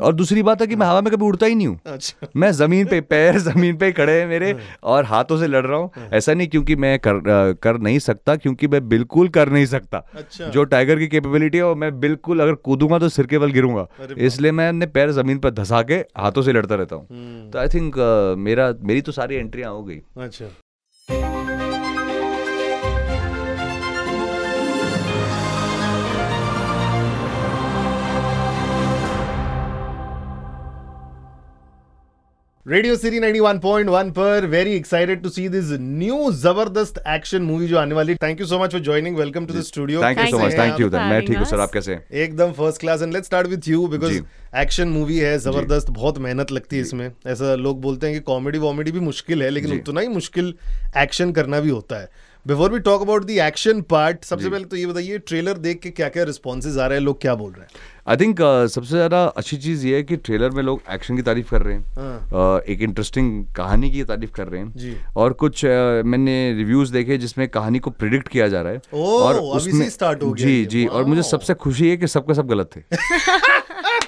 और दूसरी बात है कि मैं हवा में कभी उड़ता ही नहीं हूँ अच्छा। मैं जमीन पे पैर जमीन पे खड़े हैं मेरे हाँ। और हाथों से लड़ रहा हूँ हाँ। ऐसा नहीं क्योंकि मैं कर कर नहीं सकता क्योंकि मैं बिल्कुल कर नहीं सकता अच्छा। जो टाइगर की कैपेबिलिटी है और मैं बिल्कुल अगर कूदूंगा तो सिर के बल गिरूंगा इसलिए मैं अपने पैर जमीन पर धसा के हाथों से लड़ता रहता हूँ हम्म। तो आई थिंक मेरा मेरी तो सारी एंट्रियाँ हो गई अच्छा। रेडियो सिटी 91.1 पर very excited to see this new जबरदस्त एक्शन मूवी जो आने वाली thank you so much for joining welcome to the studio thank you so much thank you मैं ठीक हूं सर आप कैसे एकदम first class and let's start with you because action movie है जबरदस्त बहुत मेहनत लगती है इसमें ऐसा लोग बोलते हैं कि कॉमेडी वॉमेडी भी मुश्किल है लेकिन उतना ही मुश्किल एक्शन करना भी होता है before we talk about the action part सबसे पहले तो ये बताइए ट्रेलर देख के क्या क्या रिस्पॉन्सेज आ रहे हैं लोग क्या बोल रहे हैं आई थिंक uh, सबसे ज़्यादा अच्छी चीज़ ये है कि ट्रेलर में लोग एक्शन की तारीफ कर रहे हैं हाँ। uh, एक इंटरेस्टिंग कहानी की तारीफ कर रहे हैं और कुछ uh, मैंने रिव्यूज़ देखे जिसमें कहानी को प्रिडिक्ट किया जा रहा है ओ, और उसमें स्टार्ट हो गया जी जी और मुझे सबसे खुशी है कि सबके सब गलत थे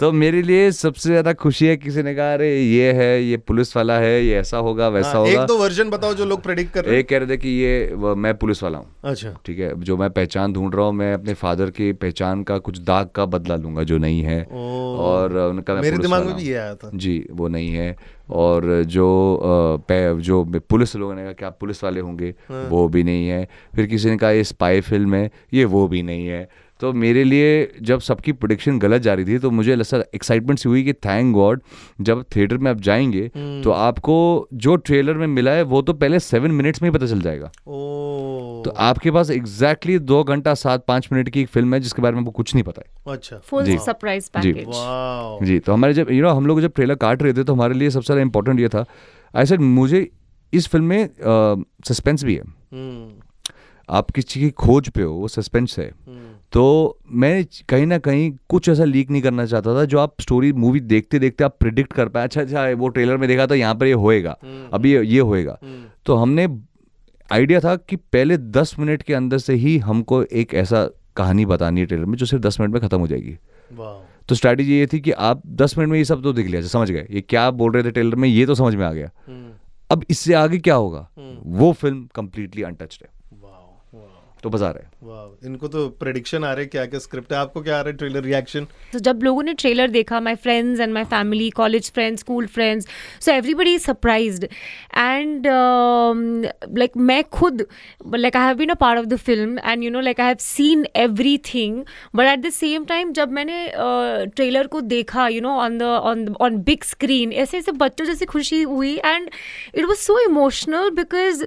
तो मेरे लिए सबसे ज्यादा खुशी है किसी ने कहा अरे ये है ये पुलिस वाला है ये ऐसा होगा वैसा हाँ, होगा एक दो वर्जन बताओ जो लोग प्रेडिक्ट कर रहे हैं एक कह रहे थे कि ये मैं पुलिस वाला हूँ अच्छा ठीक है जो मैं पहचान ढूंढ रहा हूँ मैं अपने फादर की पहचान का कुछ दाग का बदला लूंगा जो नहीं है और उनका मैं मेरे दिमाग में भी ये आया था जी वो नहीं है और जो जो पुलिस लोगों ने कहा कि आप पुलिस वाले होंगे हाँ। वो भी नहीं है फिर किसी ने कहा ये स्पाई फिल्म है ये वो भी नहीं है तो मेरे लिए जब सबकी प्रोडिक्शन गलत जा रही थी तो मुझे ऐसा एक्साइटमेंट सी हुई कि थैंक गॉड जब थिएटर में आप जाएंगे हम्म। तो आपको जो ट्रेलर में मिला है वो तो पहले सेवन मिनट्स में ही पता चल जाएगा तो आपके पास एग्जैक्टली दो घंटा सात पाँच मिनट की एक फिल्म है जिसके बारे में कुछ नहीं पता है अच्छा जी जी तो हमारे जब यू नो हम लोग जब ट्रेलर काट रहे थे तो हमारे लिए सबसे इम्पोर्टेंट ये था आई सेड मुझे इस फिल्म में सस्पेंस भी है हम्म। आप किसी की खोज पे हो वो सस्पेंस है हम्म। तो मैं कहीं ना कहीं कुछ ऐसा लीक नहीं करना चाहता था जो आप स्टोरी मूवी देखते देखते आप प्रिडिक्ट कर पाए अच्छा अच्छा वो ट्रेलर में देखा था यहाँ पर ये होएगा हम्म, अभी हम्म। ये होएगा हम्म। तो हमने आइडिया था कि पहले दस मिनट के अंदर से ही हमको एक ऐसा कहानी बतानी है ट्रेलर में जो सिर्फ दस मिनट में ख़त्म हो जाएगी तो स्ट्रैटेजी ये थी कि आप दस मिनट में ये सब तो दिख लिया समझ गए ये क्या बोल रहे थे ट्रेलर में ये तो समझ में आ गया अब इससे आगे क्या होगा वो फिल्म कंप्लीटली अनटच्ड है तो बजा रहे इनको तो प्रेडिक्शन आ रहे क्या क्या स्क्रिप्ट है आपको क्या आ रहा है ट्रेलर रिएक्शन तो जब लोगों ने ट्रेलर देखा my friends and my family college friends school friends so everybody is surprise and like मैं खुद like I have been a part of the film and you know like I have seen every thing but at the same time जब मैंने trailer को देखा you know on the on on big screen ऐसे ऐसे बच्चों जैसी खुशी हुई and it was so emotional because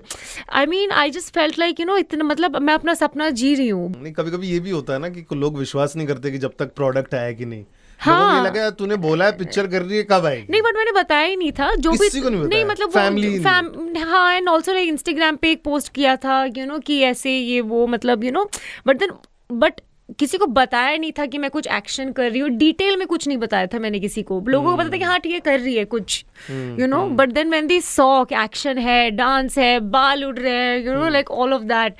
I mean I just felt like you know इतना मतलब मैं अपना सपना जी रही हूँ नहीं कभी कभी ये भी होता है ना कि लोग विश्वास नहीं करते कि जब तक प्रोडक्ट आया कि नहीं हाँ लगा तूने बोला है पिक्चर कर रही है कब आई नहीं बट मैंने बताया ही नहीं था जो भी को नहीं, नहीं मतलब फैमिली फैम हाँ एंड ऑल्सो लाइक इंस्टाग्राम पे एक पोस्ट किया था यू you नो know, कि ऐसे ये वो मतलब you know but then but किसी को बताया नहीं था कि मैं कुछ एक्शन कर रही हूँ डिटेल में कुछ नहीं बताया था मैंने किसी को लोगों hmm. को पता था कि हाँ ठीक है कर रही है कुछ you know but then when they saw कि एक्शन है डांस है बाल उड़ रहे हैं you know like all of that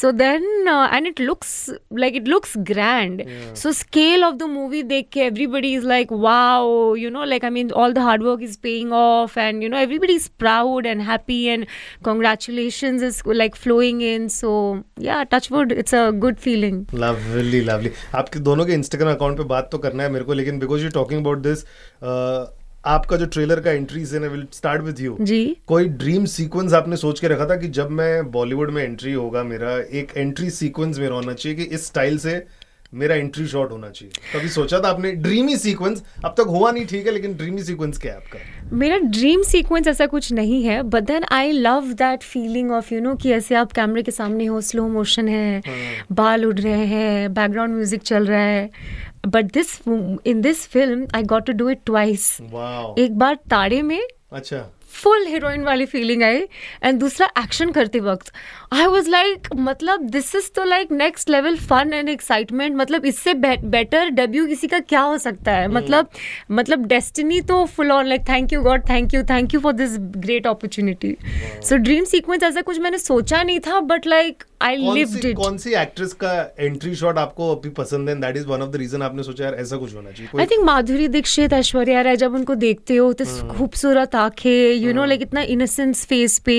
so then and it looks like it looks grand so scale of the movie देख के everybody is like wow you know like I mean all the hard work is paying off and you know everybody is proud and happy and congratulation is like flowing in so yeah touch wood it's a good feeling lovely lovely lovely आपके दोनों के Instagram account पे बात तो करना है मेरे को लेकिन because you talking about this आपका जो ट्रेलर का एंट्री ना विल स्टार्ट विद यू जी कोई ड्रीम सीक्वेंस आपने सोच के रखा था कि जब मैं बॉलीवुड में एंट्री होगा मेरा एक एंट्री सीक्वेंस मेरा होना चाहिए कि इस स्टाइल से मेरा एंट्री शॉट होना चाहिए कभी सोचा था आपने ड्रीमी सीक्वेंस अब तक हुआ नहीं ठीक है लेकिन ड्रीमी सीक्वेंस क्या है आपका मेरा ड्रीम सीक्वेंस ऐसा कुछ नहीं है but then I love that feeling of you know कि ऐसे आप कैमरे के सामने हो स्लो मोशन है hmm. बाल उड़ रहे हैं बैकग्राउंड म्यूजिक चल रहा है but this in this film I got to do it twice एक बार ताड़े में अच्छा फुल हीरोइन वाली फीलिंग आई एंड दूसरा एक्शन करते वक्त आई वॉज लाइक मतलब दिस इज तो like next level fun and excitement मतलब इससे बेटर डेब्यू किसी का क्या हो सकता है हम्म। मतलब मतलब डेस्टिनी तो full on like thank you God thank you thank you for this great opportunity so dream sequence ऐसा कुछ मैंने सोचा नहीं था but like I live it कौन सी एक्ट्रेस का एंट्री शॉट आपको अभी पसंद है that is one of the reason आपने सोचा यार ऐसा कुछ होना चाहिए आई थिंक माधुरी दीक्षित ऐश्वर्या राय जब उनको देखते हो तो हम्म। खूबसूरत आंखें यू नो लाइक इतना इनोसेंस फेस पे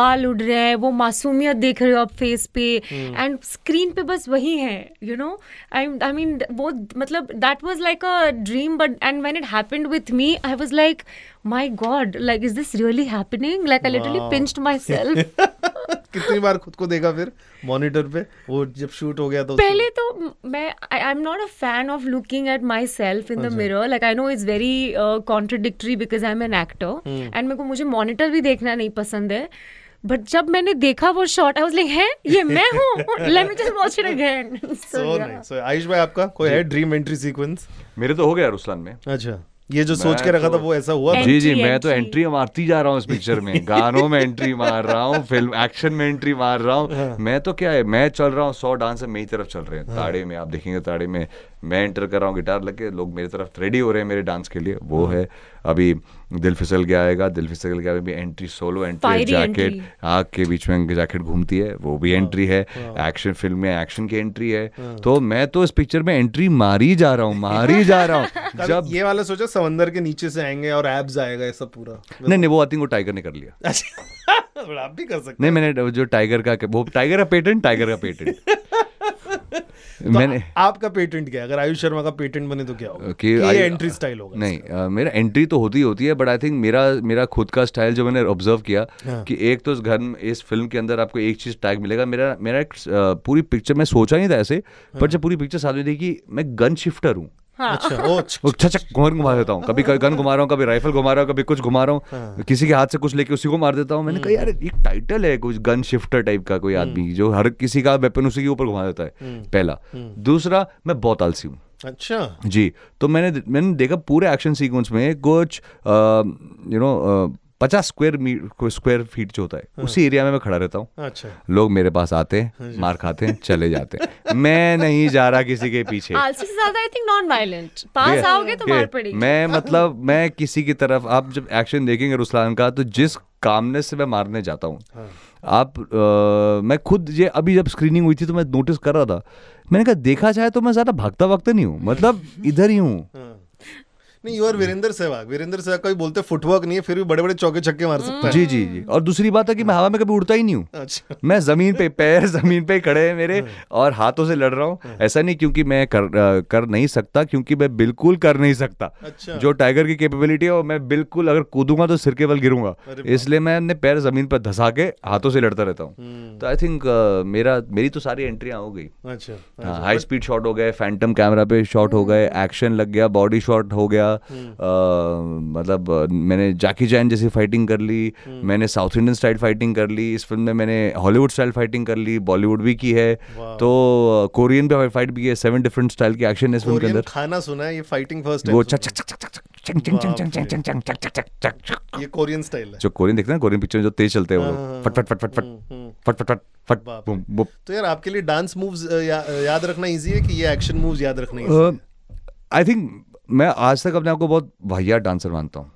बाल उड़ रहे हैं वो मासूमियत अहमियत देख रहे हो आप फेस पे एंड हम्म। स्क्रीन पे बस वही है you know I I mean वो मतलब that was like a dream but and when it happened with me I was like my God like is this really happening like I literally pinched myself कितनी बार खुद को देखा फिर monitor पे वो जब शूट हो गया तो पहले तो मैं I am not a fan of looking at my self in the mirror like I know it's very contradictory because I am an actor एंड मेरे को मुझे मॉनिटर भी देखना नहीं पसंद है बट जब मैंने देखा वो शॉट आई वाज लाइक है ये मैं हूं let me just watch it again so nice so Ayush भाई आपका कोई है ड्रीम एंट्री सीक्वेंस मेरे तो हो गया रुस्लान में अच्छा ये जो सोच के रखा था तो- वो ऐसा हुआ जी जी मैं तो एंट्री मारती जा रहा हूँ इस पिक्चर में गानों में एंट्री मार रहा हूँ फिल्म एक्शन में एंट्री मार रहा हूँ हाँ। मैं तो क्या है मैं चल रहा हूँ सौ डांस मेरी तरफ चल रहे हैं हाँ। ताड़े में आप देखेंगे ताड़े में मैं एंटर कर रहा हूँ गिटार लग के लोग मेरी तरफ रेडी हो रहे हैं मेरे डांस के लिए वो है अभी दिल फिसल गया आएगा दिल फिसल गया अभी एंट्री सोलो एंट्री जैकेट आग के बीच में जैकेट घूमती है वो भी एंट्री हाँ, है एक्शन हाँ। फिल्म में एक्शन की एंट्री है हाँ। तो मैं तो इस पिक्चर में एंट्री मारी जा रहा हूँ मारी जा रहा हूँ जब ये वाला सोचा समंदर के नीचे से आएंगे और एब्स आएगा ऐसा पूरा नहीं नहीं वो आई थिंक वो टाइगर ने कर लिया अच्छा, आप भी कर सकते नहीं मैंने जो टाइगर का वो टाइगर का पेटेंट टाइगर का पेटेंट तो मैंने तो आपका पेटेंट क्या अगर आयुष शर्मा का पेटेंट बने तो क्या होगा कि ये एंट्री स्टाइल होगा नहीं आ, मेरा एंट्री तो होती होती है बट आई थिंक मेरा मेरा खुद का स्टाइल जो मैंने ऑब्जर्व किया हाँ. कि एक तो इस घर इस फिल्म के अंदर आपको एक चीज टैग मिलेगा मेरा मेरा एक पूरी पिक्चर मैं सोचा नहीं था ऐसे हाँ. पर जब पूरी पिक्चर साथ में देखी मैं गन शिफ्टर हूँ हाँ। अच्छा, अच्छा, अच्छा, अच्छा घुमा देता हूँ कभी गन घुमा रहा हूँ कभी राइफल घुमा रहा हूँ कभी कुछ घुमा रहा हूँ हाँ। किसी के हाथ से कुछ लेके उसी को मार देता हूँ मैंने कहा यार एक टाइटल है कुछ गन शिफ्टर टाइप का कोई आदमी हम्म। जो हर किसी का वेपन उसी के ऊपर घुमा देता है हम्म। पहला हम्म। दूसरा मैं बहुत आलसी हूँ अच्छा जी तो मैंने मैंने देखा पूरे एक्शन सीक्वेंस में कुछ यू नो पचास स्क्वेयर स्क्वेयर फीट जो होता है हाँ। उसी एरिया में मैं खड़ा रहता हूँ अच्छा लोग मेरे पास आते हैं हाँ मार खाते हैं चले जाते हैं मैं नहीं जा रहा किसी के पीछे आलसी से ज्यादा आई थिंक नॉन वायलेंट पास आओगे तो मार पड़ेगी मैं मतलब मैं किसी की तरफ आप जब एक्शन देखेंगे रुस्लान का तो जिस कामनेस से मैं मारने जाता हूँ हाँ। आप मैं खुद ये अभी जब स्क्रीनिंग हुई थी तो मैं नोटिस कर रहा था मैंने कहा देखा जाए तो मैं ज़्यादा भागता भागता नहीं हूँ मतलब इधर ही हूँ हाँ। नहीं यू आर वीरेंद्र सहवाग वीरेंद्र सहवाग का भी बोलते फुटवर्क नहीं है फिर भी बड़े बड़े चौके छक्के मार हाँ। सकता है जी जी जी और दूसरी बात है कि मैं हवा में कभी उड़ता ही नहीं हूँ अच्छा। मैं जमीन पे पैर जमीन पे खड़े हैं मेरे हाँ। और हाथों से लड़ रहा हूँ हाँ। ऐसा नहीं क्योंकि मैं कर कर नहीं सकता क्योंकि मैं बिल्कुल कर नहीं सकता अच्छा। जो टाइगर की कैपेबिलिटी है मैं बिल्कुल अगर कूदूंगा तो सिर के बल गिरूंगा इसलिए मैं अपने पैर जमीन पर धसा के हाथों से लड़ता रहता हूँ हम्म। तो आई थिंक मेरा मेरी तो सारी एंट्रियाँ हो गई अच्छा हाई स्पीड शॉट हो गए फैंटम कैमरा पे शॉट हो हम्म। गए एक्शन लग गया बॉडी शॉट हो गया मतलब मैंने जाकी जैन जैसी फाइटिंग कर ली मैंने साउथ इंडियन स्टाइल फाइटिंग कर ली इस फिल्म में मैंने हॉलीवुड स्टाइल फाइटिंग कर ली बॉलीवुड भी की है तो कोरियन भी फाइट भी है सेवन डिफरेंट स्टाइल की एक्शन है इस फिल्म के अंदर खाना सुना है ये फाइटिंग फर्स्ट वो चक चक चक चक ये कोरियन स्टाइल है जो कोरियन देखते हैं कोरियन पिक्चर जो तेज चलते हैं वो फट फट फट फट फट फट फट फट तो यार आपके लिए डांस मूव्स याद रखना इजी है कि ये एक्शन मूव्स याद आई थिंक मैं आज तक अपने आप को बहुत भैया डांसर मानता हूँ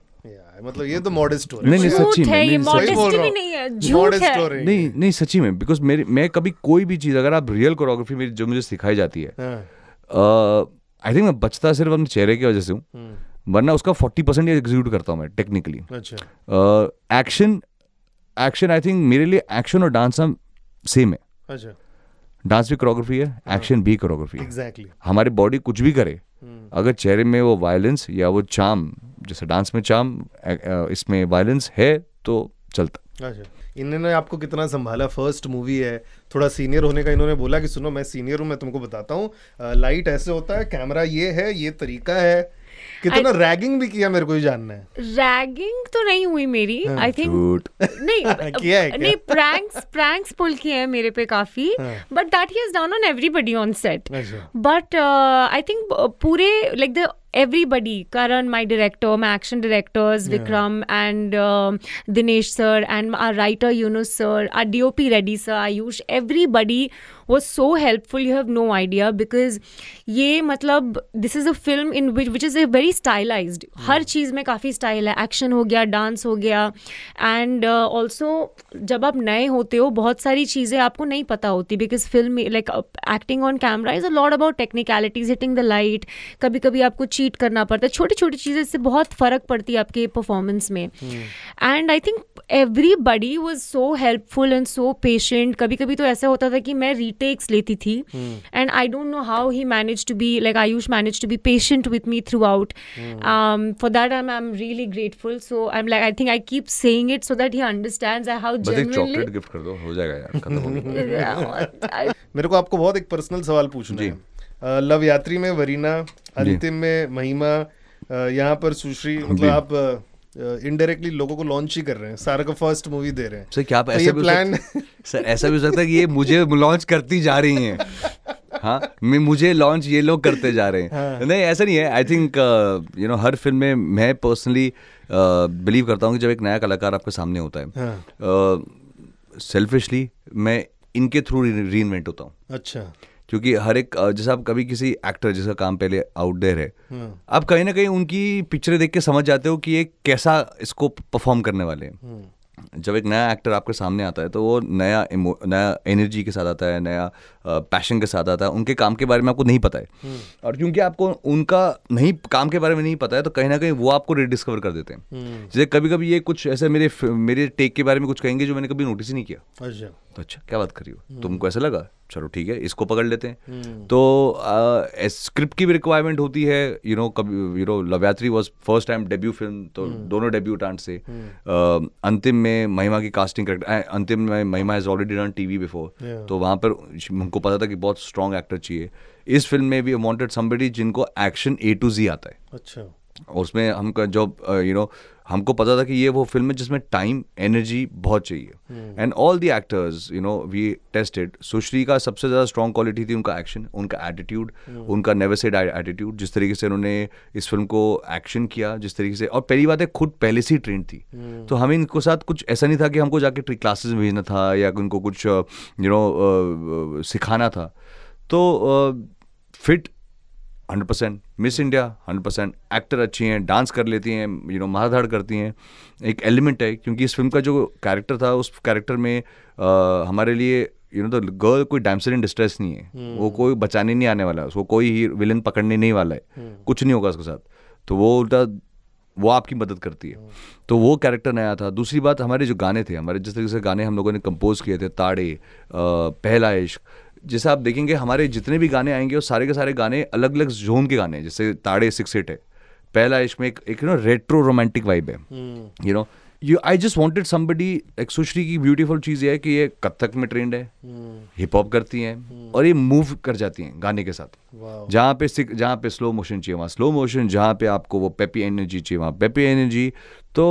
मतलब ये तो मॉडेस्ट नहीं नहीं सच्ची में नहीं सच्ची में नहीं है झूठ है नहीं नहीं सच्ची में बिकॉज मेरी मैं कभी कोई भी चीज़ अगर आप रियल कोरियोग्राफी मेरी जो मुझे सिखाई जाती है आई हाँ। थिंक मैं बचता सिर्फ अपने चेहरे की वजह से हूँ हम्म। वरना उसका 40 परसेंट एग्जीक्यूट करता हूँ मैं technically action action I think मेरे लिए एक्शन और डांस सेम है अच्छा डांस भी कोरियोग्राफी है एक्शन हाँ। भी कोरियोग्राफी है एग्जैक्टली हमारी बॉडी कुछ भी करे अगर चेहरे में वो वायलेंस या वो चाम जैसे डांस में चाम इसमें वायलेंस है तो चलता अच्छा, इन्होंने आपको कितना संभाला फर्स्ट मूवी है थोड़ा सीनियर होने का इन्होंने बोला कि सुनो मैं सीनियर हूँ मैं तुमको बताता हूँ लाइट ऐसे होता है कैमरा ये है ये तरीका है कितना रैगिंग भी किया मेरे को ही जानना है रैगिंग तो नहीं हुई मेरी आई हाँ, थिंक नहीं किया है नहीं प्रैंक्स प्रैंक्स पुल किए हैं मेरे पे काफी but that he has done on everybody on set but I think पूरे like the everybody karan my director my action directors yeah. vikram and uh, dinesh sir and our writer yunus sir our dop ready sir ayush everybody was so helpful you have no idea because ye matlab this is a film in which which is a very stylized yeah. har cheez mein kafi style hai action ho gaya dance ho gaya and uh, also जब आप नए होते हो बहुत सारी चीज़ें आपको नहीं पता होती because film like acting on camera is a lot about technicalities hitting the light कभी kabhi आप कुछ चीट करना पड़ता है छोटी छोटी चीज़ें इससे बहुत फ़र्क पड़ती है आपके परफॉर्मेंस में and I think everybody was so helpful and so patient कभी कभी तो ऐसा होता था कि मैं रीटेक्स लेती थी and I don't know how he manage to be like Ayush manage to be patient with me throughout for that I am really grateful so I am like I think I keep saying it so that he understand I how chocolate gift कर दो हो जाएगा यार मेरे को आपको बहुत एक पर्सनल सवाल पूछना है लव यात्री में वरीना अंतिम में महिमा यहाँ पर सुश्री मतलब आप इनडायरेक्टली लोगों को लॉन्च ही कर रहे हैं सारा का फर्स्ट मूवी दे रहे हैं सर क्या तो ऐसा भी प्लान सर ऐसा भी हो सकता है कि ये मुझे लॉन्च करती जा रही हैं हाँ मुझे लॉन्च ये लोग करते जा रहे हैं हाँ। नहीं ऐसा नहीं है आई थिंक यू नो हर फिल्म में मैं पर्सनली बिलीव करता हूँ कि जब एक नया कलाकार आपके सामने होता है सेल्फिशली हाँ। मैं इनके थ्रू री इन्वेंट होता हूँ अच्छा क्योंकि हर एक जैसा आप कभी किसी एक्टर जिसका काम पहले आउटडेयर है हम्म। आप कहीं ना कहीं उनकी पिक्चरें देख के समझ जाते हो कि ये कैसा इसको परफॉर्म करने वाले हैं हम्म। जब एक नया एक्टर आपके सामने आता है तो वो नया नया एनर्जी के साथ आता है नया पैशन के साथ आता है उनके काम के बारे में आपको नहीं पता है और क्योंकि आपको उनका नहीं काम के बारे में नहीं पता है तो कहीं ना कहीं वो आपको रिडिस्कवर कर देते हैं हम्म। जैसे कभी कभी ये कुछ ऐसे मेरे मेरे टेक के बारे में कुछ कहेंगे जो मैंने कभी नोटिस ही नहीं किया अच्छा तो अच्छा क्या बात करी हो तुमको तो हम्म। ऐसा लगा चलो ठीक है इसको पकड़ लेते हैं हम्म। तो स्क्रिप्ट की भी रिक्वायरमेंट होती है यू नो कभी you know Loveyatri was first time debut film तो दोनों टांट से अंतिम में महिमा की कास्टिंग करेक्ट अंतिम में Mahima has already done TV before तो वहाँ पर उनको पता था कि बहुत स्ट्रॉन्ग एक्टर चाहिए इस फिल्म में भी वॉन्टेड समबडी जिनको एक्शन ए टू जी आता है अच्छा उसमें हम जब यू uh, नो हमको पता था कि ये वो फिल्म है जिसमें टाइम एनर्जी बहुत चाहिए and all the actors you know we tested Sushri का सबसे ज़्यादा स्ट्रॉन्ग क्वालिटी थी उनका एक्शन उनका एटीट्यूड हम्म। उनका नेवेसेड एटीट्यूड जिस तरीके से उन्होंने इस फिल्म को एक्शन किया जिस तरीके से और पहली बात है खुद पहले से ही ट्रेंड थी हम्म। तो हमें इनको साथ कुछ ऐसा नहीं था कि हमको जाके क्लासेस भेजना था या उनको कुछ you uh, know uh, uh, सिखाना था तो fit hundred percent Miss India hundred percent actor अच्छी हैं डांस कर लेती हैं यू नो मारधाड़ करती हैं एक एलिमेंट है क्योंकि इस फिल्म का जो कैरेक्टर था उस कैरेक्टर में आ, हमारे लिए यू नो द गर्ल कोई डैमसर इन डिस्ट्रेस नहीं है hmm. वो कोई बचाने नहीं आने वाला है उसको कोई ही विलन पकड़ने नहीं वाला है hmm. कुछ नहीं होगा उसके साथ तो वो उल्टा वो आपकी मदद करती है hmm. तो वो कैरेक्टर नया था दूसरी बात हमारे जो गाने थे हमारे जिस तरीके से गाने हम लोगों ने कंपोज किए थे ताड़े आ, पहला इश्क जैसे आप देखेंगे हमारे जितने भी गाने आएंगे वो सारे के सारे गाने अलग अलग जोन के गाने हैं जैसे ताड़े सिक्स एट है पहला इसमें एक एक you know retro romantic vibe है you know you I just wanted somebody एक सुश्री की ब्यूटीफुल चीज़ ये है कि ये कथक में ट्रेंड है हिप हम्म। हॉप करती हैं हम्म। और ये मूव कर जाती हैं गाने के साथ जहाँ पे जहाँ पे स्लो मोशन चाहिए वहाँ स्लो मोशन जहाँ पे आपको वो पेपी एनर्जी चाहिए वहाँ पेपी एनर्जी तो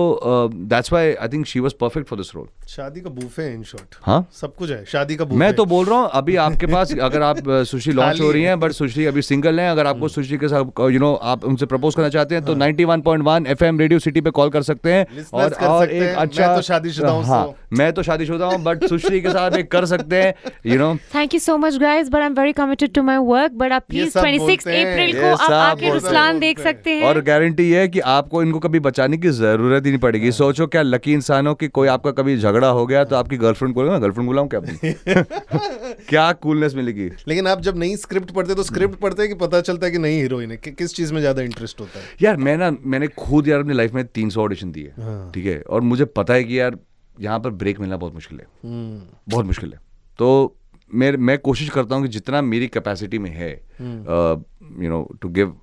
that's why I think she was perfect for this role शादी का बूफे इन शॉर्ट हाँ सब कुछ है शादी का बूफे मैं तो बोल रहा हूँ अभी आपके पास अगर आप uh, सुशी लॉन्च हो रही हैं बट सुशी अभी सिंगल हैं अगर आपको हम्म। सुशी के साथ you uh, you know know, आप उनसे प्रपोज करना चाहते हैं तो हाँ. तो 91.1 एफएम रेडियो सिटी पे कॉल कर सकते हैं और और एक हैं, अच्छा तो शादीशुदा हूँ हाँ मैं तो शादीशुदा हूँ बट सुश्री के साथ एक कर सकते हैं you know thank you so much guys but I am very committed to my work but आप प्लीज 26 अप्रैल को आप आके रुस्लान देख सकते हैं और गारंटी है कि आपको इनको कभी बचाने की जरूरत जरूरत ही नहीं पड़ेगी सोचो क्या लकी इंसानों की कोई आपका कभी झगड़ा हो गया तो आपकी गर्लफ्रेंड को मैं गर्लफ्रेंड बुलाऊं क्या क्या कूलनेस मिलेगी लेकिन आप जब नई स्क्रिप्ट पढ़ते तो स्क्रिप्ट पढ़ते कि पता चलता है कि नहीं हीरोइन है कि, किस चीज में ज्यादा इंटरेस्ट होता है यार मैं ना मैंने खुद यार अपनी लाइफ में तीन ऑडिशन दिए हाँ। ठीक है और मुझे पता है कि यार यहाँ पर ब्रेक मिलना बहुत मुश्किल है हम्म। बहुत मुश्किल है तो मैं मैं कोशिश करता हूँ कि जितना मेरी कैपेसिटी में है यू नो टू गिव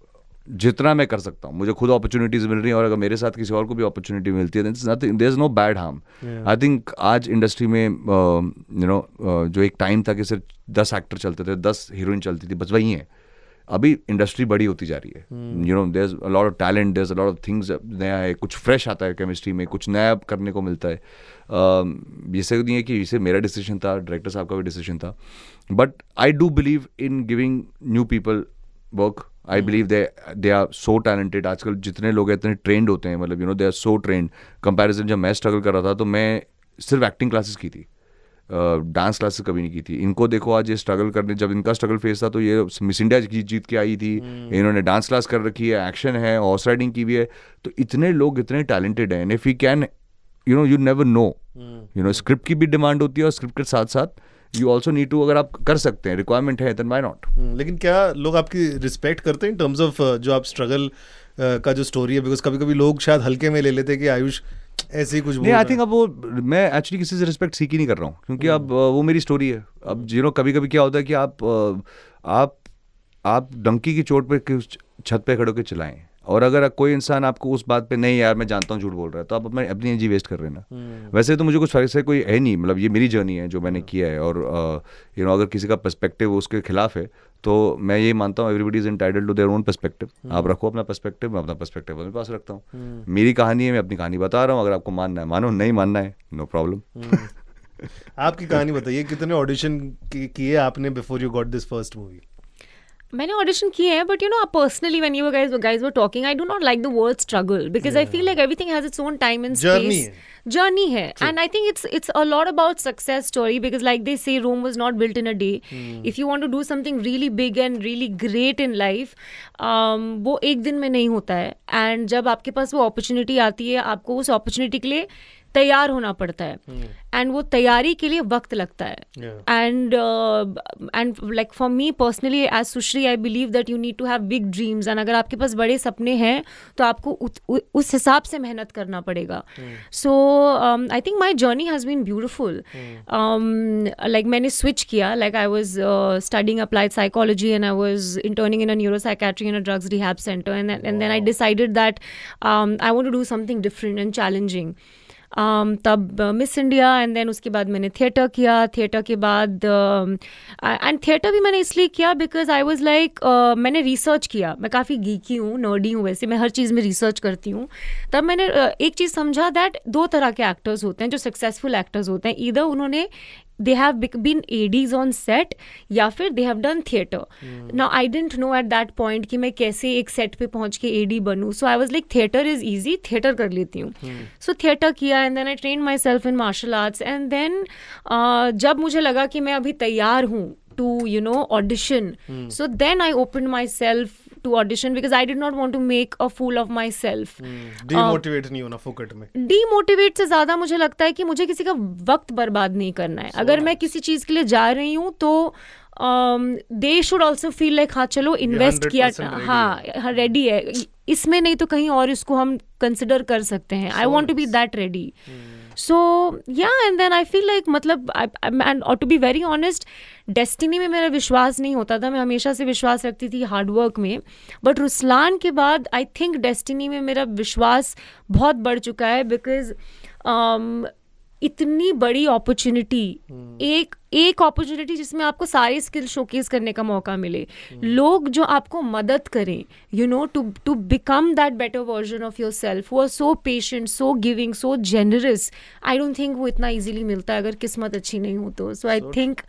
जितना मैं कर सकता हूँ मुझे खुद अपॉर्चुनिटीज मिल रही हैं और अगर मेरे साथ किसी और को भी अपॉर्चुनिटी मिलती है there is no bad harm I think आज इंडस्ट्री में you uh, know you know, uh, जो एक टाइम था कि सिर्फ दस एक्टर चलते थे दस हीरोइन चलती थी बस वही है अभी इंडस्ट्री बड़ी होती जा रही है you know there is lot of talent there lot of things नया है कुछ फ्रेश आता है केमिस्ट्री में कुछ नया करने को मिलता है uh, ये नहीं है कि इसे मेरा डिसीजन था डायरेक्टर साहब का भी डिसीजन था but I do believe in giving new people work I believe they they are so talented आजकल जितने लोग हैं इतने ट्रेंड होते हैं मतलब you know they are so trained comparison जब मैं स्ट्रगल कर रहा था तो मैं सिर्फ एक्टिंग क्लासेस की थी डांस uh, क्लासेस कभी नहीं की थी इनको देखो आज ये स्ट्रगल करने जब इनका स्ट्रगल फेस था तो ये मिस इंडिया की जीत के आई थी hmm. इन्होंने डांस क्लास कर रखी है एक्शन है हॉर्स राइडिंग की भी है तो इतने लोग इतने टैलेंटेड हैं and if you can you know you never know you know script की भी डिमांड होती है और स्क्रिप्ट के साथ साथ यू ऑल्सो नीड टू अगर आप कर सकते हैं रिक्वायरमेंट है देन वाई नॉट लेकिन क्या लोग आपकी रिस्पेक्ट करते हैं इन टर्म्स ऑफ जो आप स्ट्रगल uh, का जो स्टोरी है बिकॉज कभी कभी लोग शायद हल्के में ले लेते हैं कि आयुष ऐसे ही कुछ नहीं आई थिंक अब वो मैं एक्चुअली किसी से रिस्पेक्ट सीख ही नहीं कर रहा हूँ क्योंकि हम्म। अब uh, वो मेरी स्टोरी है अब जीरो कभी कभी क्या होता है कि आप uh, आप आप डंकी की चोट पे छत पे खड़ो के चलाएं और अगर कोई इंसान आपको उस बात पे नहीं यार मैं जानता हूँ झूठ बोल रहा है तो आप अपनी अपनी एनर्जी वेस्ट कर रहे हैं ना वैसे तो मुझे कुछ फर्क से कोई है नहीं मतलब ये मेरी जर्नी है जो मैंने हम्म। किया है और यू नो अगर किसी का पर्सपेक्टिव उसके खिलाफ है तो मैं ये मानता हूँ everybody is entitle to their own perspective आप हम्म। रखो अपना पर्सपेक्टिव मैं अपना पर्सपेक्टिव अपने पास रखता हूँ हम्म। मेरी कहानी है मैं अपनी कहानी बता रहा हूँ अगर आपको मानना है मानो नहीं मानना है नो प्रॉब्लम आपकी कहानी बताइए कितने ऑडिशन किए आपने before you got this first movie मैंने ऑडिशन किए हैं but you know personally one you guys guys वो talking I do not like the word struggle because I feel like everything has its own time in space journey है and I think it's it's a lot about success story because like they say Rome was not built in a day if you want to do something really big and really great in life वो एक दिन में नहीं होता है and जब आपके पास वो अपॉर्चुनिटी आती है आपको उस अपॉर्चुनिटी के लिए तैयार होना पड़ता है एंड हम्म। वो तैयारी के लिए वक्त लगता है and and like for me personally as Sushree I believe that you need to have big dreams and अगर आपके पास बड़े सपने हैं तो आपको उस हिसाब से मेहनत करना पड़ेगा so I think my journey has been beautiful like मैंने स्विच किया like I was studying applied psychology and I was interning in a neuro psychiatry in a drugs rehab center and then I decided that I want to do something different and challenging Um, तब miss India and then उसके बाद मैंने theatre किया theatre के बाद and um, theatre भी मैंने इसलिए किया बिकॉज आई वॉज लाइक मैंने रिसर्च किया मैं काफ़ी गीकी हूँ नर्डी हूँ वैसे मैं हर चीज़ में रिसर्च करती हूँ तब मैंने uh, एक चीज़ समझा दैट दो तरह के एक्टर्स होते हैं जो सक्सेसफुल एक्टर्स होते हैं इधर उन्होंने they have been Ds on set या फिर दे हैव डन थिएटर ना I didn't know at that point कि मैं कैसे एक सेट पर पहुँच के ए डी बनूँ so I was like theatre is easy theatre कर लेती हूँ सो थिएटर किया and then I train my self in martial arts and then जब मुझे लगा कि मैं अभी तैयार हूँ to you know audition so then I open my self to audition because I did not want to make a fool of myself. Demotivate hmm. नहीं होना फोकट में. डीमोटिवेट से ज्यादा मुझे लगता है कि मुझे किसी का वक्त बर्बाद नहीं करना है. So, अगर मैं किसी चीज के लिए जा रही हूँ तो they should also feel like हाँ चलो इन्वेस्ट किया हाँ रेडी हाँ, है इसमें नहीं तो कहीं और इसको हम कंसिडर कर सकते हैं I want to be that ready so या and then I feel like मतलब and to be very honest destiny में मेरा विश्वास नहीं होता था मैं हमेशा से विश्वास रखती थी हार्डवर्क में बट रुस्लान के बाद आई थिंक डेस्टिनी में मेरा विश्वास बहुत बढ़ चुका है बिकॉज um, इतनी बड़ी अपॉर्चुनिटी hmm. एक एक अपॉर्चुनिटी जिसमें आपको सारी स्किल शोकेस करने का मौका मिले लोग जो आपको मदद करें you know to to become that better version of your self वो so patient so giving so generous I don't think वो इतना ईजिली मिलता है अगर किस्मत अच्छी नहीं हो तो so I think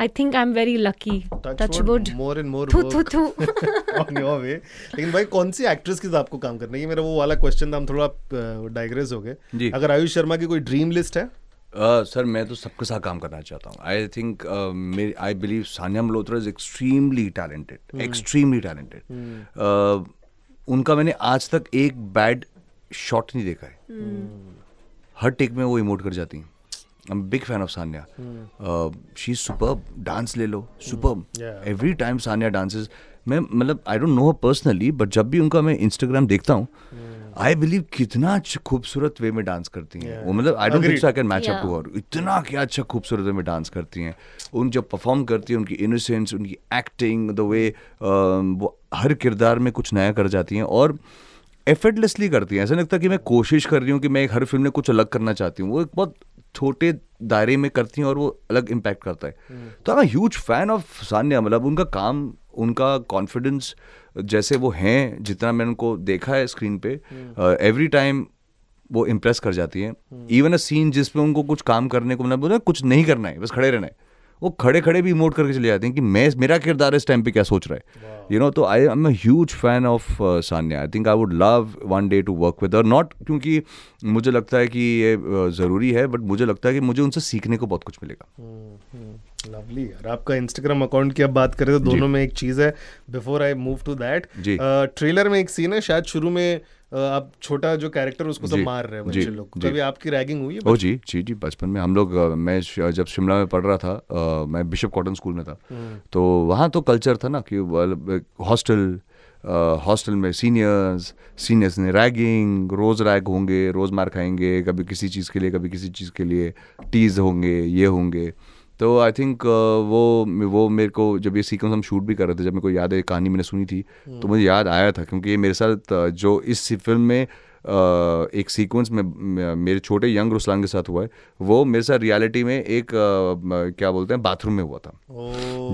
I think I am very lucky touchwood more and more on your way लेकिन भाई कौन सी एक्ट्रेस के साथ आपको काम करना है ये मेरा वो वाला क्वेश्चन था हम थोड़ा डाइग्रेस हो गए अगर आयुष शर्मा की कोई ड्रीम लिस्ट है सर मैं तो सबके साथ काम करना चाहता हूँ I think I believe Sania Malhotra is extremely talented extremely talented उनका मैंने आज तक एक बैड शॉट नहीं देखा है हम्म। हर टेक में वो इमोट कर जाती हैं I am big fan of Sania she is super dance ले लो super every time Sania dances मैं मतलब I don't know personally but जब भी उनका मैं इंस्टाग्राम देखता हूँ हम्म। आई बिलीव कितना अच्छा खूबसूरत वे में डांस करती हैं वो मतलब I don't think I can match up to इतना क्या अच्छा खूबसूरत वे में डांस करती हैं उन जब परफॉर्म करती हैं उनकी इनोसेंस उनकी एक्टिंग द वे वो हर किरदार में कुछ नया कर जाती हैं और एफर्टलेसली करती हैं ऐसा लगता है कि मैं कोशिश कर रही हूँ कि मैं हर फिल्म में कुछ अलग करना चाहती हूँ वो एक बहुत छोटे दायरे में करती हैं और वो अलग इम्पैक्ट करता है hmm. तो I am huge fan of Sanya मतलब उनका काम उनका कॉन्फिडेंस जैसे वो हैं जितना मैंने उनको देखा है स्क्रीन पे एवरी टाइम हम्म। वो इम्प्रेस कर जाती है इवन अ सीन जिसमें उनको कुछ काम करने को मतलब बोला कुछ नहीं करना है बस खड़े रहना है वो खड़े खड़े भी इमोट करके चले जाते हैं कि मैं मेरा किरदार इस टाइम पे क्या सोच रहा है यू नो तो I am a huge fan of Sanya I think I would love one day to work with और नॉट क्योंकि मुझे लगता है कि ये ज़रूरी है बट मुझे लगता है कि मुझे उनसे सीखने को बहुत कुछ मिलेगा हम्म, हम्म। लवली यार आपका इंस्टाग्राम अकाउंट की अब बात करें तो दोनों में एक चीज़ है before I move to that trailer में एक सीन है शायद शुरू में आप छोटा जो कैरेक्टर उसको सब मार रहे हैं बच्चे लोग कभी तो आपकी रैगिंग हुई है ओ जी जी जी बचपन में हम लोग मैं जब शिमला में पढ़ रहा था आ, मैं बिशप कॉटन स्कूल में था हम्म। तो वहाँ तो कल्चर था ना कि हॉस्टल हॉस्टल में सीनियर्स सीनियर्स ने रैगिंग रोज़ रैग होंगे रोज़ मार खाएंगे कभी किसी चीज़ के लिए कभी किसी चीज़ के लिए टीज़ होंगे ये होंगे तो आई थिंक uh, वो वो मेरे को जब ये सीक्वेंस हम शूट भी कर रहे थे जब मेरे को याद है कहानी मैंने सुनी थी तो हम्म। मुझे याद आया था क्योंकि ये मेरे साथ uh, जो इस फिल्म में uh, एक सीक्वेंस में मेरे छोटे यंग रुस्लान के साथ हुआ है वो मेरे साथ रियलिटी में एक क्या बोलते हैं बाथरूम में हुआ था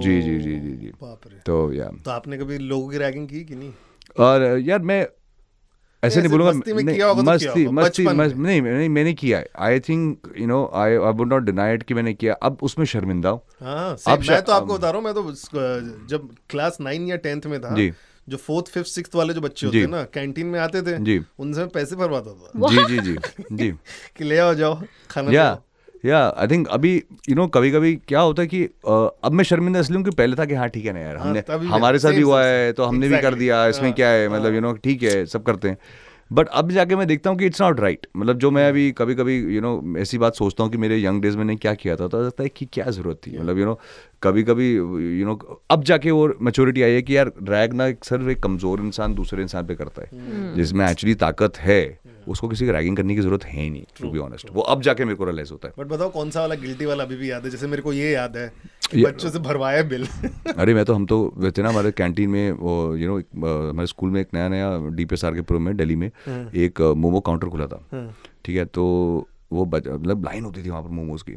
जी जी जी जी जी तो या तो आपने कभी लोगों की रैगिंग की कि नहीं और यार मैं ऐसे नहीं बोलूंगा मस्ती तो मस्ती नहीं नहीं मैंने किया है I think you know I I would not deny it कि मैंने किया अब उसमें शर्मिंदा हूँ हाँ, अब मैं तो आपको बता रहा हूं मैं तो जब क्लास 9 या 10th में था जी जो फोर्थ फिफ्थ सिक्स वाले जो बच्चे होते हैं ना कैंटीन में आते थे उनसे मैं पैसे भरवाता था जी जी जी जी कि ले आओ जाओ खाना या आई थिंक अभी यू नो कभी कभी क्या होता है कि अब मैं शर्मिंदा इसलिए हूँ कि पहले था कि हाँ ठीक है ना यार हाँ, हमने हमारे साथ भी हुआ है तो हमने भी कर दिया इसमें हाँ, क्या है मतलब यू हाँ। नो ठीक है सब करते हैं बट अब जाके मैं देखता हूँ कि इट्स नॉट राइट मतलब जो मैं hmm. अभी कभी कभी यू नो ऐसी बात सोचता हूँ कि मेरे यंग डेज में क्या किया था तो लगता है कि क्या ज़रूरत थी मतलब यू नो कभी कभी यू नो अब जाके वो मेचोरिटी आई है कि यार रैग ना सिर्फ एक कमज़ोर इंसान दूसरे इंसान पे करता है hmm. जिसमें एक्चुअली ताकत है hmm. उसको किसी की रैगिंग करने की जरूरत है नहीं टू बी ऑनेस्ट वो अब जाके मेरे को रिलाइज होता है बट बताओ कौन सा वाला गिल्टी वाला अभी भी याद है जैसे मेरे को ये याद है कि बच्चों से भरवाया बिल अरे मैं तो हम तो वैसे ना हमारे कैंटीन में वो यू नो हमारे स्कूल में एक नया नया D P S R K प्रो में डेली में हाँ। एक मोमो काउंटर खुला था हाँ। ठीक है तो वो मतलब लाइन होती थी वहाँ पर मोमोज की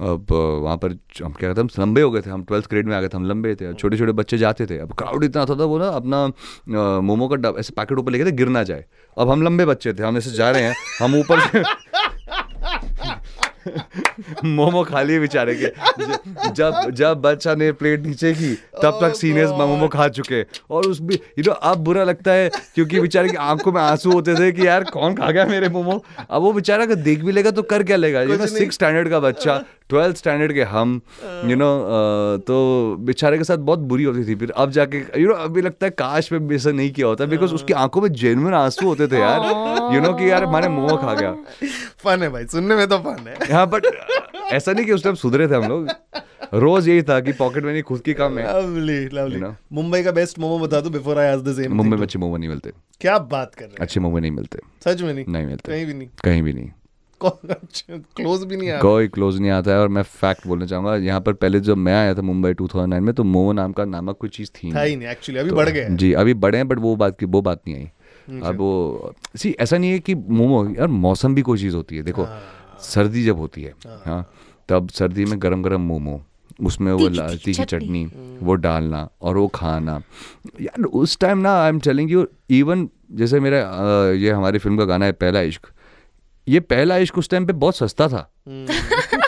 अब वहाँ पर हम क्या कहते हम लंबे हो गए थे हम ट्वेल्थ ग्रेड में आ गए थे हम लंबे थे छोटे छोटे बच्चे जाते थे अब क्राउड इतना था, था तो वो ना अपना मोमो का डब ऐसे पैकेट ऊपर लेके थे गिर ना जाए अब हम लंबे बच्चे थे हम ऐसे जा रहे हैं हम ऊपर मोमो खा लिए बेचारे के जब जब बच्चा ने प्लेट नीचे की तब तक सीनियर्स मोमो खा चुके और उस भी यू नो अब बुरा लगता है क्योंकि बेचारे की आंखों में आंसू होते थे कि यार कौन खा गया मेरे मोमो अब वो बेचारा अगर देख भी लेगा तो कर क्या लेगा यू नो सिक्स स्टैंडर्ड का बच्चा ट्वेल्थ स्टैंडर्ड के हम यू नो तो बेचारे के साथ बहुत बुरी होती थी फिर अब जाके यू नो अभी लगता है काश में ऐसा नहीं किया होता बिकॉज उसकी हाँ। आंखों में जेनुअन आंसू होते थे यार यू नो कि यार हमारे मोमो खा गया फन है भाई सुनने में तो फन है हाँ बट ऐसा नहीं कि उस टाइम सुधरे थे हम लोग रोज यही था कि पॉकेट मनी खुद की काम है लवली लवली मुंबई का बेस्ट मोमो बता दो before I ask the same Mumbai में अच्छे मोमो नहीं मिलते क्या बात कर रहे हैं अच्छे मोमो नहीं मिलते सच में नहीं नहीं मिलते कहीं भी नहीं कहीं भी नहीं क्लोज अच्छा, भी नहीं आता कोई क्लोज नहीं आता है और मैं फैक्ट बोलना चाहूंगा यहाँ पर पहले जब मैं आया था मुंबई 2009 में तो मोमो नाम का नामक कोई चीज थी था ही नहीं एक्चुअली अभी तो, बढ़ गए जी अभी बढ़े हैं बट वो बात की वो बात नहीं आई अच्छा। अब वो सी ऐसा नहीं है कि मोमो यार मौसम भी कोई चीज़ होती है देखो हाँ। सर्दी जब होती है हाँ, हाँ तब सर्दी में गरम गरम मोमो उसमें वो लालची की चटनी हम्म। वो डालना और वो खाना यार उस टाइम ना I am telling you even जैसे मेरा ये हमारी फिल्म का गाना है पहला इश्क ये पहला इश्क उस टाइम पे बहुत सस्ता था हम्म।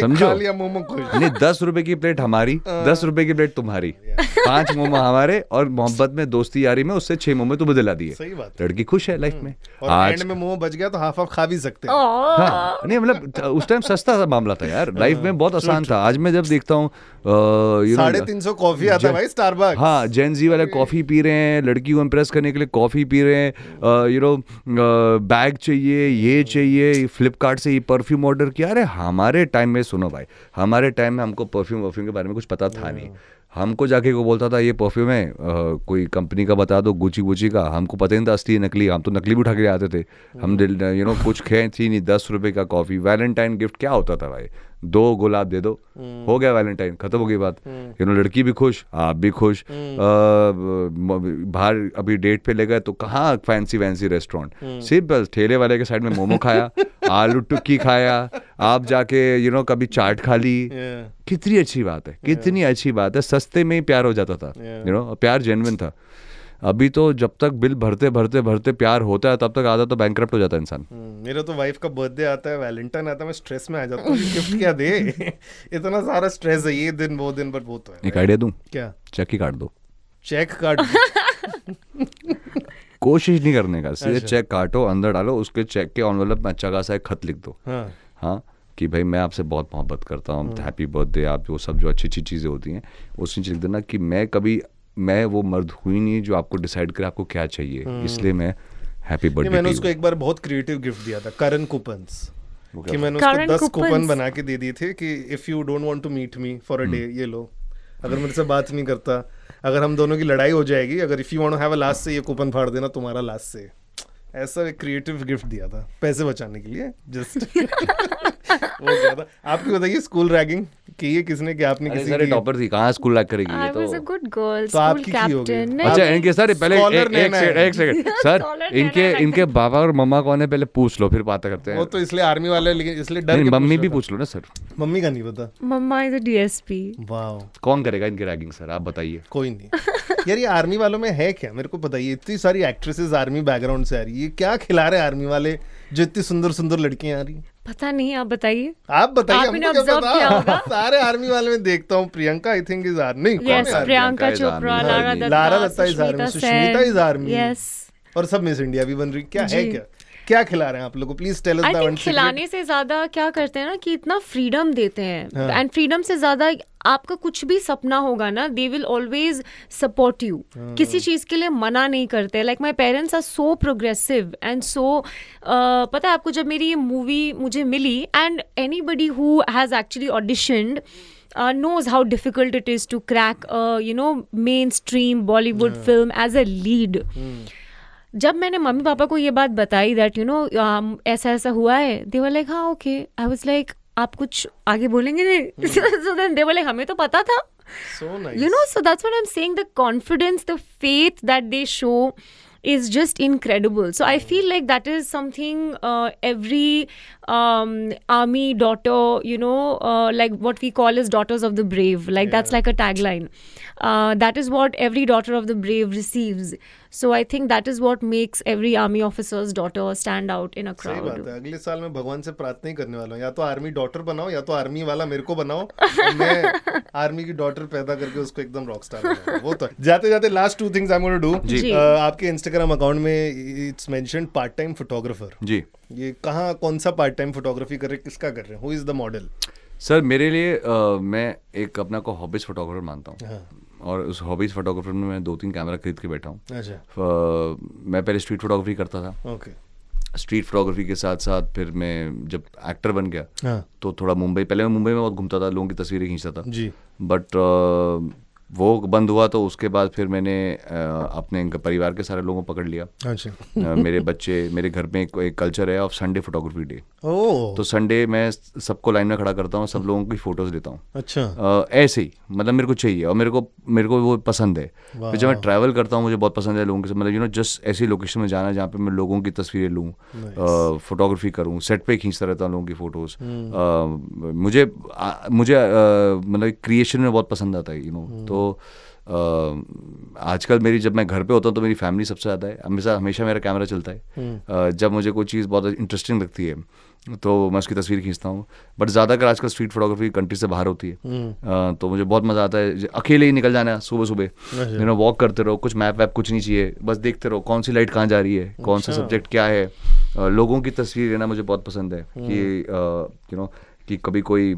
समझो मोमो नहीं दस रुपए की प्लेट हमारी हाँ। दस रुपए की प्लेट तुम्हारी पांच मोमो हमारे और मोहब्बत में दोस्ती यारी में उससे छह मोमो तुम्हें तो दिला दिए सही बात लड़की खुश है लाइफ हम्म। में आज में मोमो बच गया तो हाफ हाफ खा भी सकते हैं हाँ, नहीं मतलब उस टाइम सस्ता सा मामला था यार लाइफ हाँ, में बहुत आसान था आज मैं जब देखता हूँ साढ़े तीन सौ कॉफी आता है भाई स्टारबक्स हाँ जी वाले कॉफी पी रहे हैं लड़की को इम्प्रेस करने के लिए कॉफी पी रहे हैं यू नो बैग चाहिए ये चाहिए फ्लिपकार्ट से ये परफ्यूम ऑर्डर किया अरे हमारे टाइम टाइम में सुनो भाई हमारे टाइम में हमको परफ्यूम वर्फ्यूम के बारे में कुछ पता था हाँ। नहीं हमको जाके वो बोलता था ये परफ्यूम है आ, कोई कंपनी का बता दो गुची गुची का हमको पता नहीं था असली नकली हम तो नकली भी उठा के आते थे हम यू हाँ। नो कुछ खे थी नहीं दस रुपये का कॉफ़ी वैलेंटाइन गिफ्ट क्या होता था भाई दो गुलाब दे दो हम्म। हो गया वैलेंटाइन खत्म हो गई बात यू हम्म। नो लड़की भी खुश आप भी खुश हम्म। बाहर अभी डेट पे ले गए तो कहाँ फैंसी वैंसी रेस्टोरेंट सिर्फ बस ठेले वाले के साइड में मोमो खाया आलू टुक्की खाया आप जाके यू you नो know, कभी चाट खा ली yeah. कितनी अच्छी बात है कितनी yeah. अच्छी बात है सस्ते में ही प्यार हो जाता था you yeah. Know you know, प्यार जेनविन था अभी तो जब तक बिल भरते भरते भरते प्यार होता है तब तक आधा तो बैंक हो जाता है इंसान hmm, मेरा तो वाइफ का बर्थडे आता है वैलेंटाइन आता है मैं स्ट्रेस में आ जाता हूँ गिफ्ट क्या दे इतना सारा स्ट्रेस है ये दिन वो दिन पर बहुत तो है एक आइडिया दू क्या चेक ही काट दो चेक काट कोशिश नहीं करने का सीधे चेक अच्छा। काटो अंदर डालो उसके चेक के ऑनवेलप में अच्छा खासा एक खत लिख दो हाँ. हाँ कि भाई मैं आपसे बहुत मोहब्बत करता हूँ हैप्पी हम्म। बर्थडे आप वो सब जो अच्छी अच्छी चीज़ें होती हैं उसमें लिख देना कि मैं कभी मैं वो मर्द हुई नहीं जो आपको डिसाइड करे आपको क्या चाहिए हम्म। इसलिए मैं हैप्पी बर्थडे मैंने उसको एक बार बहुत क्रिएटिव गिफ्ट दिया था करन कूपन कि मैंने उसको दस कूपन बना के दे दिए थे कि if you don't want to meet me for a day ये लो अगर मेरे से बात नहीं करता अगर हम दोनों की लड़ाई हो जाएगी अगर if you want to have a last से ये कूपन फाड़ देना तुम्हारा लास्ट से ऐसा एक क्रिएटिव गिफ्ट दिया था पैसे बचाने के लिए जस्ट वो क्या था आपको बताइए स्कूल रैगिंग की है किसने कि आपने किसी की टॉपर थी कहां स्कूल रैग करेगी ये तो I was a good girl तो आपकी की होगी अच्छा इनके सर पहले एक सेकंड एक सेकंड सर इनके इनके बाबा और मम्मा कौन है पहले पूछ लो फिर बात करते हैं वो तो इसलिए आर्मी वाले लेकिन इसलिए डर मम्मी भी पूछ लो ना सर मम्मी का नहीं पता mamma is a DSP wow कौन करेगा इनके रैगिंग सर आप बताइए कोई नहीं यार ये आर्मी वालों में है क्या मेरे को बताइए इतनी सारी एक्ट्रेसेस आर्मी बैकग्राउंड से आ रही ये क्या खिला रहे आर्मी वाले जो इतनी सुंदर सुंदर लड़कियां आ रही पता नहीं आप बताइए आप बताइए सारे आर्मी वाले में देखता हूँ Priyanka I think is army Priyanka Chopra Lara Dutta is army Sushmita is army और सब मिस इंडिया भी बन रही क्या है क्या क्या खिला रहे हैं आप लोगों को प्लीज टेल अस खिलाने से ज्यादा क्या करते हैं ना कि इतना फ्रीडम देते हैं एंड हाँ। फ्रीडम से ज्यादा आपका कुछ भी सपना होगा ना they will always support you किसी चीज़ के लिए मना नहीं करते like my parents are so progressive and so पता है आपको जब मेरी ये मूवी मुझे मिली and anybody who has actually auditioned knows how difficult it is to crack you know mainstream Bollywood film as a lead जब मैंने मम्मी पापा को ये बात बताई दैट यू नो ऐसा ऐसा हुआ है देवर लाइक हाँ ओके आई वॉज लाइक आप कुछ आगे बोलेंगे नहीं सो देन दे लाइक हमें तो पता था you know so that's what I am saying the confidence the faith that they show is just incredible. So I hmm. feel like that is something uh, every um, army daughter, you know, uh, like what we call as daughters of the brave. Like yeah. that's like a tagline. Uh, that is what every daughter of the brave receives. So I think that is what makes every army officer's daughter stand out in a crowd अगले साल मैं भगवान से प्रार्थना ही करने वाला हूँ या तो आर्मी डॉटर बनाओ या तो आर्मी वाला मेरे को बनाओ मैं आर्मी की डॉटर पैदा करके उसको एकदम रॉक स्टार वो तो जाते जाते last two things I am gonna do आपके इंस्टाग्राम अकाउंट में it's mention part time photographer जी ये कहाँ कौन सा पार्ट टाइम फोटोग्राफी कर रहे हैं किसका कर रहे हैं who is the model sir मेरे लिए आ, मैं एक अपना को हॉबीज फोटोग्राफर मानता हूँ हाँ. और उस हॉबीज फोटोग्राफर में मैं दो तीन कैमरा खरीद के बैठा हूँ अच्छा। मैं पहले स्ट्रीट फोटोग्राफी करता था ओके स्ट्रीट फोटोग्राफी के साथ साथ फिर मैं जब एक्टर बन गया हाँ. तो थोड़ा मुंबई पहले मैं मुंबई में बहुत घूमता था लोगों की तस्वीरें खींचता था जी बट वो बंद हुआ तो उसके बाद फिर मैंने अपने परिवार के सारे लोगों को पकड़ लिया अच्छा मेरे बच्चे मेरे घर में एक, कल्चर है ऑफ संडे फोटोग्राफी डे तो संडे मैं सबको लाइन में खड़ा करता हूँ सब लोगों की फोटोज लेता हूँ अच्छा ऐसे ही मतलब मेरे को चाहिए और मेरे को मेरे को वो पसंद है फिर जब मैं ट्रैवल करता हूँ मुझे बहुत पसंद है लोगों के मतलब यू नो जस्ट ऐसी लोकेशन में जाना जहाँ पे मैं लोगों की तस्वीरें लूँ फोटोग्राफी करूँ सेट पे खींचता रहता हूँ लोगों की फोटोज हम्म। मुझे मुझे मतलब क्रिएशन में बहुत पसंद आता है यू नो हम्म। तो तो आजकल मेरी जब मैं घर पे होता हूँ तो मेरी फैमिली सबसे ज़्यादा है हमेशा हमेशा मेरा कैमरा चलता है हम्म। जब मुझे कोई चीज़ बहुत इंटरेस्टिंग लगती है तो मैं उसकी तस्वीर खींचता हूँ बट ज़्यादातर आजकल स्ट्रीट फोटोग्राफी कंट्री से बाहर होती है हम्म। तो मुझे बहुत मज़ा आता है अकेले ही निकल जाना सुबह सुबह यू नो वॉक करते रहो कुछ मैप वैप कुछ नहीं चाहिए बस देखते रहो कौन सी लाइट कहाँ जा रही है कौन सा सब्जेक्ट अच्छा। क्या है लोगों की तस्वीर लेना मुझे बहुत पसंद है हम्म। कि यू नो कि कभी कोई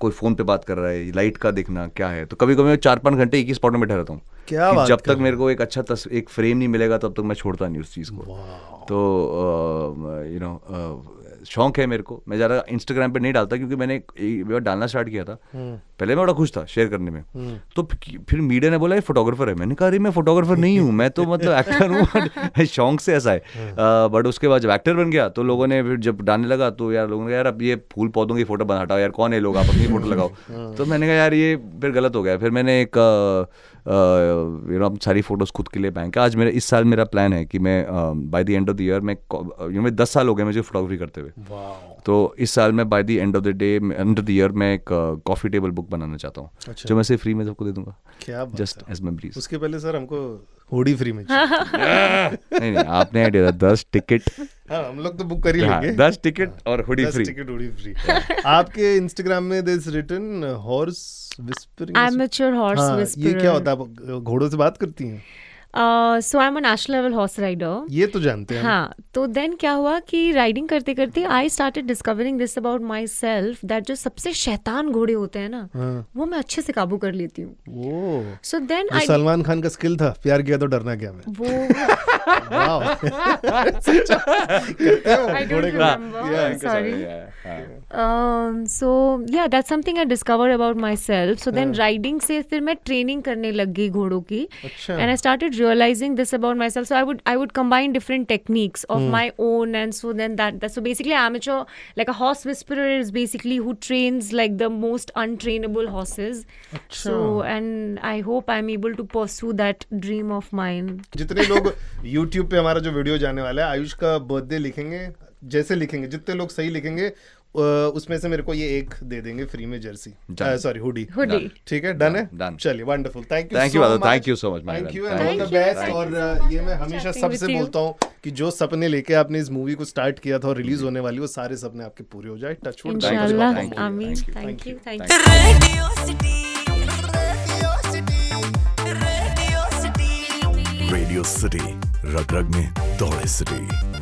कोई फोन पे बात कर रहा है लाइट का देखना क्या है तो कभी कभी मैं चार पांच घंटे एक ही स्पॉट में बैठा रहता हूँ क्या बात जब तक मेरे को एक अच्छा तस, एक फ्रेम नहीं मिलेगा तब तक मैं छोड़ता नहीं उस चीज़ को तो यू नो शौक है मेरे को मैं ज़्यादा इंस्टाग्राम पे नहीं डालता क्योंकि मैंने डालना स्टार्ट किया था हम्म। पहले मैं बड़ा खुश था शेयर करने में हम्म। तो फिर मीडिया ने बोला ये फोटोग्राफर है मैंने कहा अरे मैं फोटोग्राफर नहीं हूँ मैं तो मतलब एक्टर हूँ शौक से ऐसा है हाँ। बट उसके बाद जब एक्टर बन गया तो लोगों ने फिर जब डालने लगा तो यार लोगों ने यार अब ये फूल पौधों की फोटो बना हटाओ यार कौन है लोग आप अपनी फोटो लगाओ हाँ। तो मैंने कहा यार ये फिर गलत हो गया फिर मैंने एक यू नो सारी फोटोज़ खुद के लिए बैंक आज मेरा इस साल मेरा प्लान है कि मैं by the end of the year मैं यू नो दस साल हो गए मुझे फोटोग्राफी करते हुए तो इस साल मैं by the end of the day end of the year मैं एक कॉफ़ी टेबल बुक बनाना चाहता हूँ अच्छा। जो मैं से फ्री में सबको दे दूंगा क्या जस्ट एज मेमरीज उसके पहले सर हमको होडी फ्री में नहीं नहीं आपने आइडिया दस टिकट हाँ हम लोग तो बुक कर ही हाँ, लेंगे दस टिकट हाँ, और होड़ी फ्री टिकट होड़ी फ्री आपके इंस्टाग्राम में this written horse whispering amateur horse whisperer ये क्या होता है घोड़ों से बात करती हैं so I am a national level horse rider ये तो जानते हैं हाँ तो देन क्या हुआ कि राइडिंग करते करते I started discovering this about my self that जो सबसे शैतान घोड़े होते हैं ना हाँ. वो मैं अच्छे से काबू कर लेती हूँ सो देन सलमान खान का स्किल था प्यार किया तो डरना क्या मैं वो wow. I don't remember. Yeah, sorry. Yeah. Um, so yeah, that's something I discovered about myself. So then hmm. riding say, फिर मैं training करने लग गई घोड़ों की. अच्छा. And I started realizing this about myself. So I would I would combine different techniques of mm. my own, and so then that, that so basically amateur like a horse whisperer is basically who trains like the most untrainable horses. अच्छा. So and I hope I'm able to pursue that dream of mine. जितने लोग YouTube पे हमारा जो video जाने वाला है आयुष का बर्थडे लिखेंगे जैसे लिखेंगे जितने लोग सही लिखेंगे उसमें से मेरे को ये एक दे देंगे फ्री में जर्सी सॉरी हुडी हुडी ठीक है डन है चलिए wonderful thank thank you thank you so much thank you all the best और ये मैं हमेशा सबसे बोलता हूँ कि जो सपने लेके आपने इस मूवी को स्टार्ट किया था और रिलीज होने वाली वो सारे सपने आपके पूरे हो जाए touch wood thank you thank you Radio City रग रग में दौड़े सिटी